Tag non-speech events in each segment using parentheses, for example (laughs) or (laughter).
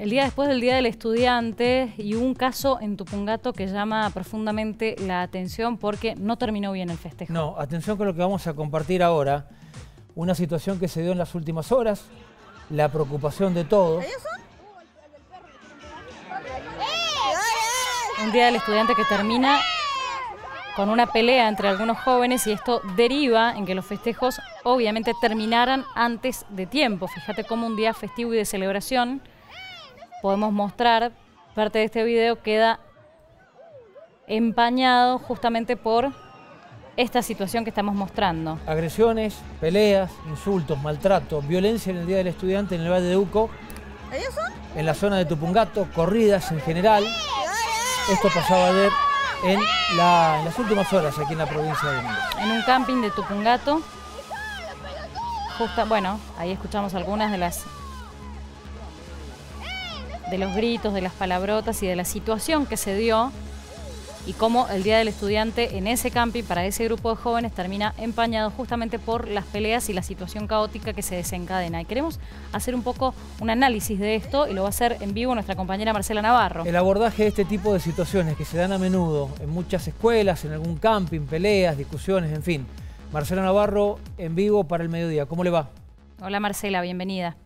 El día después del Día del Estudiante y un caso en Tupungato que llama profundamente la atención porque no terminó bien el festejo. No, atención con lo que vamos a compartir ahora. Una situación que se dio en las últimas horas, la preocupación de todos. Un Día del Estudiante que termina con una pelea entre algunos jóvenes y esto deriva en que los festejos obviamente terminaran antes de tiempo. Fíjate cómo un día festivo y de celebración podemos mostrar, parte de este video queda empañado justamente por esta situación que estamos mostrando. Agresiones, peleas, insultos, maltrato, violencia en el Día del Estudiante en el Valle de Uco, en la zona de Tupungato, corridas en general. Esto pasaba ayer en, en las últimas horas aquí en la provincia de Mendoza. En un camping de Tupungato. Justa, bueno, ahí escuchamos algunas de las de los gritos, de las palabrotas y de la situación que se dio y cómo el Día del Estudiante en ese camping para ese grupo de jóvenes termina empañado justamente por las peleas y la situación caótica que se desencadena. Y queremos hacer un poco un análisis de esto y lo va a hacer en vivo nuestra compañera Marcela Navarro. El abordaje de este tipo de situaciones que se dan a menudo en muchas escuelas, en algún camping, peleas, discusiones, en fin. Marcela Navarro en vivo para el mediodía. ¿Cómo le va? Hola Marcela, bienvenida.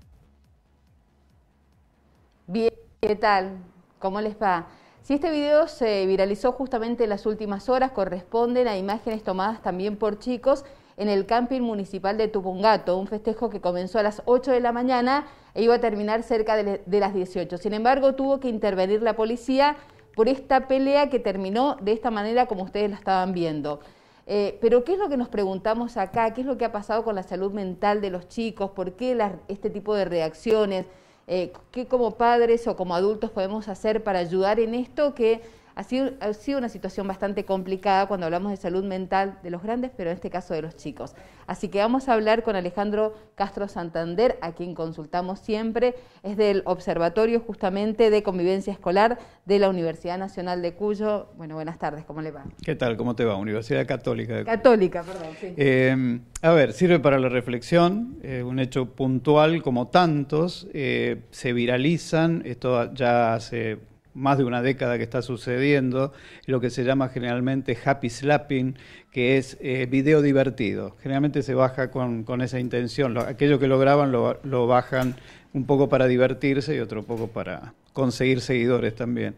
¿Qué tal? ¿Cómo les va? Si este video se viralizó justamente en las últimas horas, corresponden a imágenes tomadas también por chicos en el camping municipal de Tupungato, un festejo que comenzó a las 8 de la mañana e iba a terminar cerca de, las 18. Sin embargo, tuvo que intervenir la policía por esta pelea que terminó de esta manera como ustedes la estaban viendo. Eh, pero ¿qué es lo que nos preguntamos acá? ¿Qué es lo que ha pasado con la salud mental de los chicos? ¿Por qué este tipo de reacciones? Eh, ¿qué como padres o como adultos podemos hacer para ayudar en esto que ha sido, una situación bastante complicada cuando hablamos de salud mental de los grandes, pero en este caso de los chicos. Así que vamos a hablar con Alejandro Castro Santander, a quien consultamos siempre. Es del Observatorio justamente de Convivencia Escolar de la Universidad Nacional de Cuyo. Bueno, buenas tardes, ¿cómo le va? ¿Qué tal? ¿Cómo te va? Universidad Católica. De Cuyo? Católica, perdón. Sí. Eh, a ver, sirve para la reflexión, eh, un hecho puntual como tantos, eh, se viralizan, esto ya hace más de una década que está sucediendo, lo que se llama generalmente happy slapping, que es eh, video divertido. Generalmente se baja con, esa intención. aquello que lo graban lo, bajan un poco para divertirse y otro poco para conseguir seguidores también.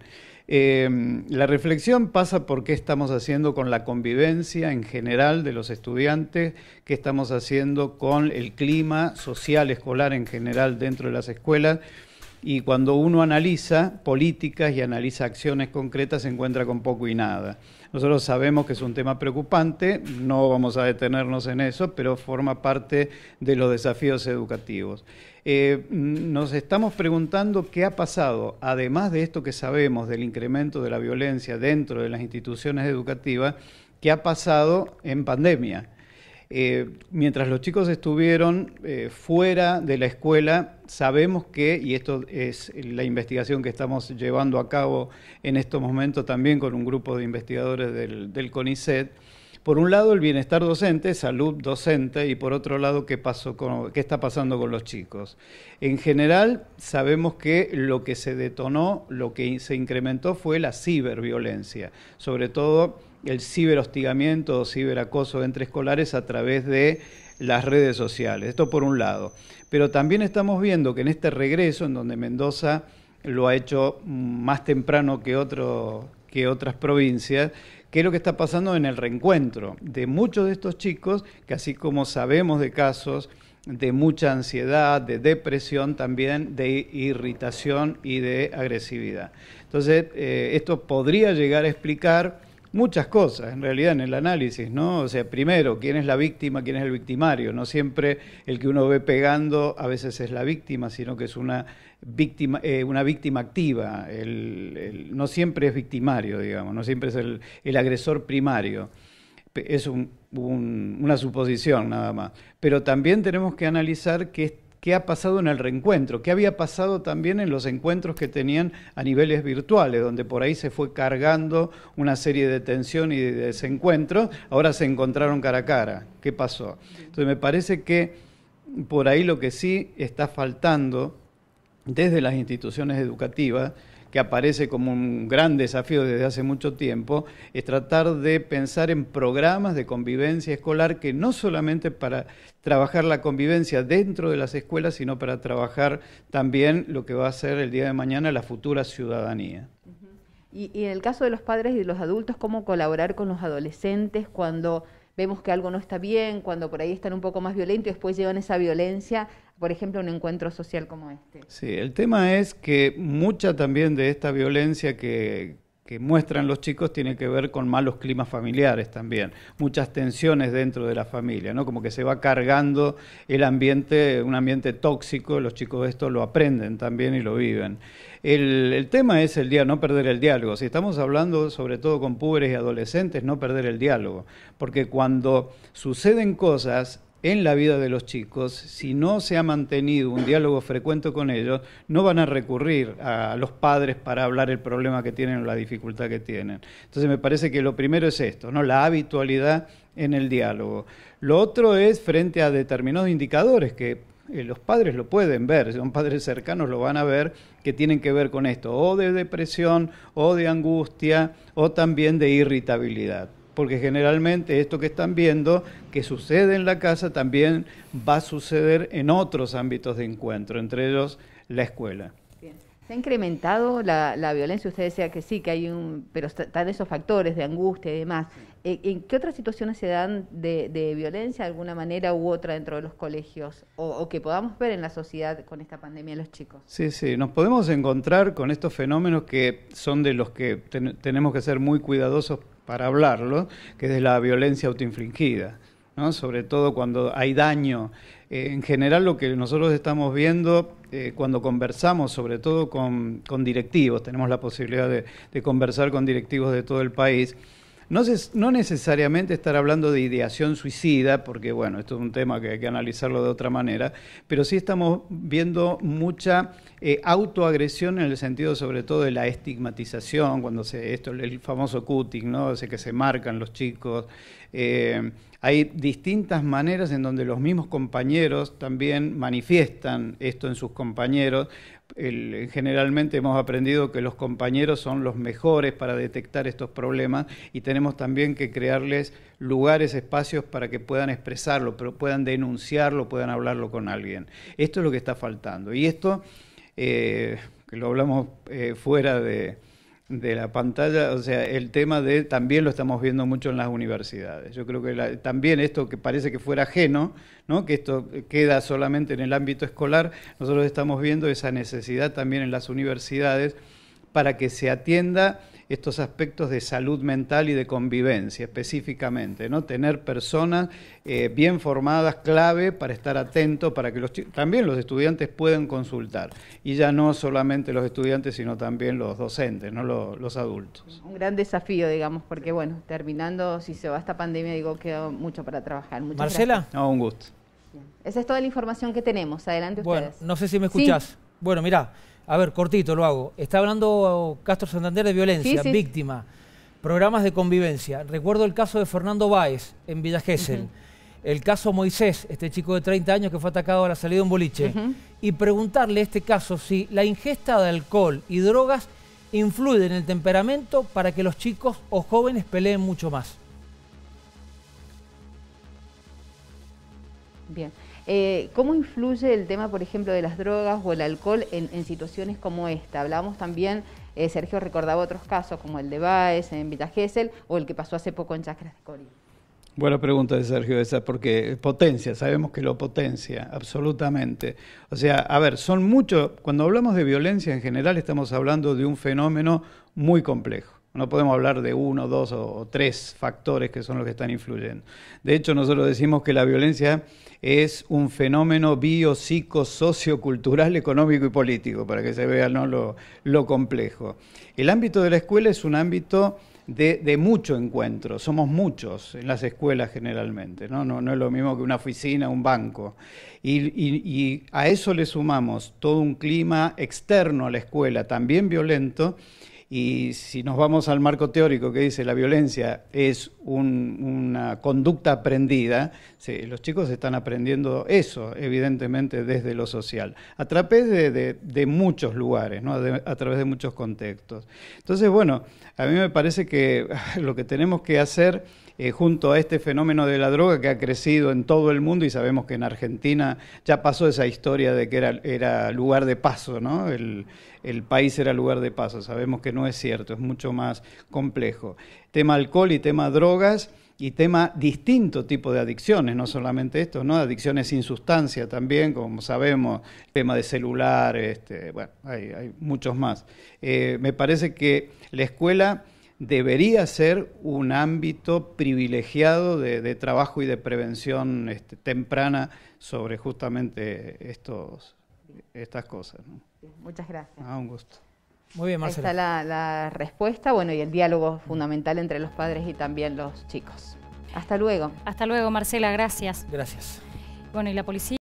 Em, la reflexión pasa por qué estamos haciendo con la convivencia en general de los estudiantes, qué estamos haciendo con el clima social escolar en general dentro de las escuelas y cuando uno analiza políticas y analiza acciones concretas se encuentra con poco y nada. Nosotros sabemos que es un tema preocupante, no vamos a detenernos en eso, pero forma parte de los desafíos educativos. Eh, nos estamos preguntando qué ha pasado, además de esto que sabemos del incremento de la violencia dentro de las instituciones educativas, qué ha pasado en pandemia eh, mientras los chicos estuvieron eh, fuera de la escuela, sabemos que, y esto es la investigación que estamos llevando a cabo en estos momentos también con un grupo de investigadores del, del CONICET, por un lado el bienestar docente, salud docente, y por otro lado qué, pasó con, qué está pasando con los chicos. En general, sabemos que lo que se detonó, lo que se incrementó fue la ciberviolencia, sobre todo el ciberhostigamiento o ciberacoso entre escolares a través de las redes sociales. Esto por un lado. Pero también estamos viendo que en este regreso, en donde Mendoza lo ha hecho más temprano que, otro, que otras provincias, que es lo que está pasando en el reencuentro de muchos de estos chicos, que así como sabemos de casos de mucha ansiedad, de depresión también, de irritación y de agresividad. Entonces, eh, esto podría llegar a explicar muchas cosas, en realidad, en el análisis, ¿no? O sea, primero, ¿quién es la víctima, quién es el victimario? No siempre el que uno ve pegando a veces es la víctima, sino que es una víctima, eh, una víctima activa. no siempre es victimario, digamos, no siempre es el, agresor primario. Es una suposición nada más. Pero también tenemos que analizar que qué ha pasado en el reencuentro, qué había pasado también en los encuentros que tenían a niveles virtuales, donde por ahí se fue cargando una serie de tensión y de desencuentros, ahora se encontraron cara a cara, ¿qué pasó? Entonces me parece que por ahí lo que sí está faltando desde las instituciones educativas, que aparece como un gran desafío desde hace mucho tiempo, es tratar de pensar en programas de convivencia escolar que no solamente para trabajar la convivencia dentro de las escuelas, sino para trabajar también lo que va a ser el día de mañana la futura ciudadanía. Y, en el caso de los padres y de los adultos, ¿cómo colaborar con los adolescentes cuando vemos que algo no está bien, cuando por ahí están un poco más violentos y después llevan esa violencia por ejemplo, un encuentro social como este. Sí, el tema es que mucha también de esta violencia que, muestran los chicos tiene que ver con malos climas familiares también, muchas tensiones dentro de la familia, ¿no? Como que se va cargando el ambiente, un ambiente tóxico, los chicos esto lo aprenden también y lo viven. El, el tema es el día, no perder el diálogo. Si estamos hablando sobre todo con pobres y adolescentes, no perder el diálogo, porque cuando suceden cosas en la vida de los chicos, si no se ha mantenido un diálogo frecuente con ellos, no van a recurrir a los padres para hablar el problema que tienen o la dificultad que tienen. Entonces me parece que lo primero es esto, ¿no? La habitualidad en el diálogo. Lo otro es frente a determinados indicadores que eh, los padres lo pueden ver, son padres cercanos, lo van a ver, que tienen que ver con esto, o de depresión, o de angustia, o también de irritabilidad porque generalmente esto que están viendo, que sucede en la casa, también va a suceder en otros ámbitos de encuentro, entre ellos la escuela. ¿Se ha incrementado la, violencia? Usted decía que sí, que hay un... pero están esos factores de angustia y demás. Eh, ¿En qué otras situaciones se dan de, violencia de alguna manera u otra dentro de los colegios o, que podamos ver en la sociedad con esta pandemia los chicos? Sí, sí, nos podemos encontrar con estos fenómenos que son de los que tenemos que ser muy cuidadosos para hablarlo, que es de la violencia autoinfligida, ¿no? sobre todo cuando hay daño. Eh, en general lo que nosotros estamos viendo eh, cuando conversamos, sobre todo con, directivos, tenemos la posibilidad de conversar con directivos de todo el país, no, necesariamente estar hablando de ideación suicida, porque bueno, esto es un tema que hay que analizarlo de otra manera, pero sí estamos viendo mucha eh, autoagresión en el sentido sobre todo de la estigmatización, cuando se, esto, el famoso cutting, ¿no? O que se marcan los chicos. Eh, hay distintas maneras en donde los mismos compañeros también manifiestan esto en sus compañeros generalmente hemos aprendido que los compañeros son los mejores para detectar estos problemas y tenemos también que crearles lugares, espacios para que puedan expresarlo, pero puedan denunciarlo, puedan hablarlo con alguien. Esto es lo que está faltando. Y esto, eh, que lo hablamos eh, fuera de, de la pantalla, o sea, el tema de también lo estamos viendo mucho en las universidades. Yo creo que también esto que parece que fuera ajeno, ¿no? que esto queda solamente en el ámbito escolar, nosotros estamos viendo esa necesidad también en las universidades para que se atienda estos aspectos de salud mental y de convivencia específicamente, ¿no? Tener personas eh, bien formadas, clave para estar atento, para que los también los estudiantes puedan consultar. Y ya no solamente los estudiantes, sino también los docentes, ¿no? Los, adultos. Un gran desafío, digamos, porque bueno, terminando, si se va esta pandemia, digo, queda mucho para trabajar. Marcela. un gusto. Esa es toda la información que tenemos. Adelante ustedes. Bueno, no sé si me escuchás. Bueno, mira. A ver, cortito lo hago. Está hablando Castro Santander de violencia, víctima, programas de convivencia. Recuerdo el caso de Fernando Báez en Villa Gesell. El caso Moisés, este chico de 30 años que fue atacado a la salida de un boliche. Y preguntarle este caso si la ingesta de alcohol y drogas influye en el temperamento para que los chicos o jóvenes peleen mucho más. Bien. Eh, ¿Cómo influye el tema, por ejemplo, de las drogas o el alcohol en, situaciones como esta? Hablábamos también, eh, Sergio recordaba otros casos como el de Baez en Vita Gesell o el que pasó hace poco en Chacras de Corín. Buena pregunta de Sergio esa, porque potencia, sabemos que lo potencia, absolutamente. O sea, a ver, son muchos, cuando hablamos de violencia en general estamos hablando de un fenómeno muy complejo no podemos hablar de uno, dos o, tres factores que son los que están influyendo. De hecho, nosotros decimos que la violencia es un fenómeno bio, sociocultural, económico y político, para que se vea ¿no? lo, lo, complejo. El ámbito de la escuela es un ámbito de, mucho encuentro, somos muchos en las escuelas generalmente, no, no, es lo mismo que una oficina, un banco. Y, y a eso le sumamos todo un clima externo a la escuela, también violento, y si nos vamos al marco teórico que dice la violencia es una conducta aprendida, los chicos están aprendiendo eso, evidentemente, desde lo social, a través de, muchos lugares, a través de muchos contextos. Entonces, bueno, a mí me parece que (laughs) lo que tenemos que hacer eh, junto a este fenómeno de la droga que ha crecido en todo el mundo y sabemos que en Argentina ya pasó esa historia de que era, lugar de paso, ¿no? El, país era lugar de paso. Sabemos que no es cierto, es mucho más complejo. Tema alcohol y tema drogas y tema distinto tipo de adicciones, no solamente esto, ¿no? Adicciones sin sustancia también, como sabemos, tema de celular, este, bueno, hay, muchos más. Eh, me parece que la escuela debería ser un ámbito privilegiado de, trabajo y de prevención este, temprana sobre justamente estos, estas cosas. Muchas gracias. Ah, un gusto. Muy bien, Marcela. Ahí está la, la respuesta, bueno, y el diálogo fundamental entre los padres y también los chicos. Hasta luego. Hasta luego, Marcela, gracias. Gracias. Bueno, y la policía.